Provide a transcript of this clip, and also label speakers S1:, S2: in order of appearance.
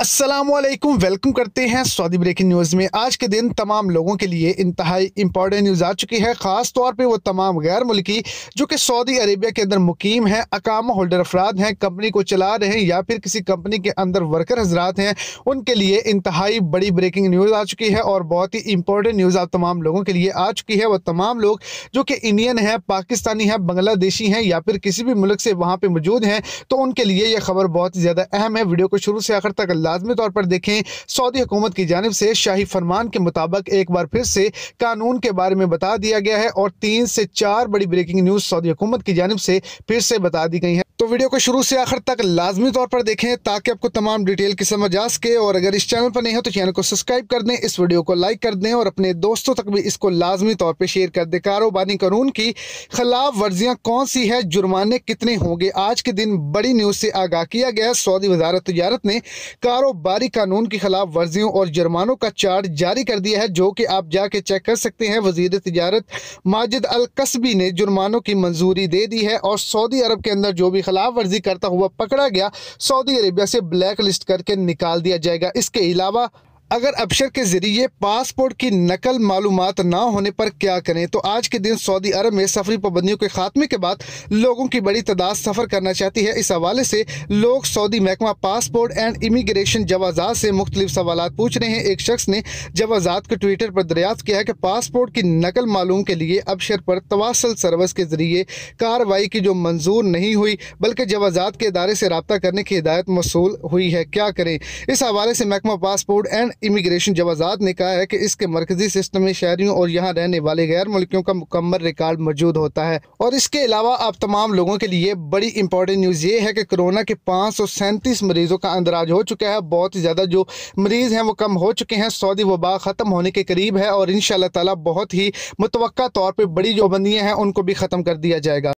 S1: Aslam welcome करते हैं Saudi breaking news में आज के दिन तमाम लोगों के लिए इंतहाई इंपॉर्टेंट न्यूज़ आ चुकी है ख़ास तौर पे वो तमाम गैर मुल्की जो कि सऊदी अरेबिया के अंदर मुकीम हैं अकाम होल्डर अफराद हैं कंपनी को चला रहे हैं या फिर किसी कंपनी के अंदर वर्कर हजरात हैं उनके लिए इंतहाई बड़ी ब्रेकिंग न्यूज़ आ चुकी है और बहुत ही इंपॉर्टेंट न्यूज़ आप तमाम लोगों के लिए आ चुकी है वह तमाम लोग जो कि इंडियन हैं पाकिस्तानी हैं बांग्लादेशी हैं या फिर किसी भी मुल्क से वहाँ पर मौजूद हैं तो उनके लिए यह खबर बहुत ज़्यादा अहम है वीडियो को शुरू से आखिर तक अल्लाह लाजमी तौर पर देखें सऊदी हुकूमत की जानब से शाही फरमान के मुताबिक एक बार फिर से कानून के बारे में बता दिया गया है और तीन से चार बड़ी ब्रेकिंग न्यूज़ सऊदी हुकूमत की जानब से फिर से बता दी गई है तो वीडियो को शुरू से आखिर तक लाजमी तौर पर देखें ताकि आपको तमाम डिटेल की समझ आ सके और अगर इस चैनल पर नहीं हो तो चैनल को सब्सक्राइब कर दें इस वीडियो को लाइक कर दें और अपने दोस्तों तक भी इसको लाजमी तौर पर शेयर कर दें कारोबारी कानून की खिलाफ वर्जियाँ कौन सी है जुर्माने कितने होंगे आज के दिन बड़ी न्यूज़ से आगाह किया गया सऊदी वजारत तजारत ने कहा कारोबारी कानून की खिलाफ वर्जियों और जुर्मानों का चार्ट जारी कर दिया है जो कि आप जाके चेक कर सकते हैं वजीर तजारत माजिद अल कस्बी ने जुर्मानों की मंजूरी दे दी है और सऊदी अरब के अंदर जो भी खिलाफ वर्जी करता हुआ पकड़ा गया सऊदी अरेबिया से ब्लैक लिस्ट करके निकाल दिया जाएगा इसके अलावा अगर अबशर के जरिए पासपोर्ट की नकल मालूम ना होने पर क्या करें तो आज के दिन सऊदी अरब में सफरी पाबंदियों के खात्मे के बाद लोगों की बड़ी तादाद सफर करना चाहती है इस हवाले से लोग सऊदी महकमा पासपोर्ट एंड इमिग्रेशन जवाजात से मुख्तलिफ सवाल पूछ रहे हैं एक शख्स ने जवाजात को ट्विटर पर दरियाफ्त किया है कि पासपोर्ट की नकल मालूम के लिए अबशर पर तवासल सर्विस के जरिए कार्रवाई की जो मंजूर नहीं हुई बल्कि जवाजात के इदारे से रबता करने की हिदायत मौसू हुई है क्या करें इस हवाले से महकमा पासपोर्ट एंड इमिग्रेशन जवाजात ने कहा है कि इसके मरकजी सिस्टम में शहरियों और यहाँ रहने वाले गैर मुल्कियों का मुकम्मल रिकॉर्ड मौजूद होता है और इसके अलावा आप तमाम लोगों के लिए बड़ी इंपॉर्टेंट न्यूज़ ये है कि कोरोना के पाँच सौ सैंतीस मरीजों का अंदराज हो चुका है बहुत ही ज़्यादा जो मरीज़ हैं वो कम हो चुके हैं सऊदी वबा ख़त्म होने के करीब है और इन तला बहुत ही मुतव तौर पर बड़ी जो बंदियाँ हैं उनको भी ख़त्म कर दिया जाएगा